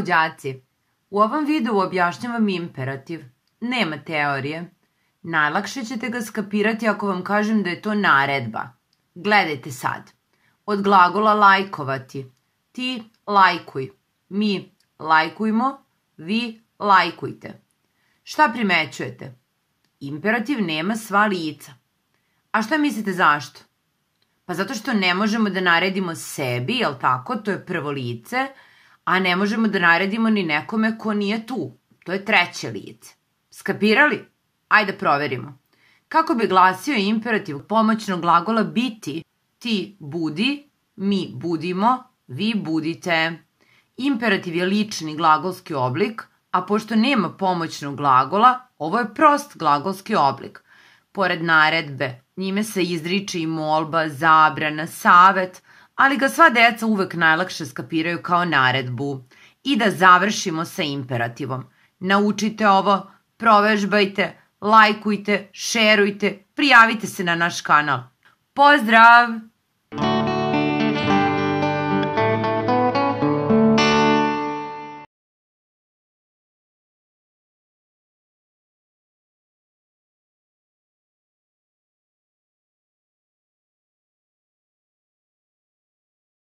Zdravo, đaci! U ovom videu objašnjavam imperativ. Nema teorije. Najlakše ćete ga skapirati ako vam kažem da je to naredba. Gledajte sad. Od glagola lajkovati. Ti lajkuj. Mi lajkujmo. Vi lajkujte. Šta primećujete? Imperativ nema sva lica. A šta mislite zašto? Pa zato što ne možemo da naredimo sebi, jel tako? To je prvo lice. Prvo lice a ne možemo da naredimo ni nekome ko nije tu. To je treće lice. Skapirali? Ajde da proverimo. Kako bi glasio imperativ pomoćnog glagola biti? Ti budi, mi budimo, vi budite. Imperativ je lični glagolski oblik, a pošto nema pomoćnog glagola, ovo je prost glagolski oblik. Pored naredbe, njime se izriče i molba, zabrana, savet, ali ga sva deca uvek najlakše skapiraju kao naredbu. I da završimo sa imperativom. Naučite ovo, provežbajte, lajkujte, šerujte, prijavite se na naš kanal. Pozdrav!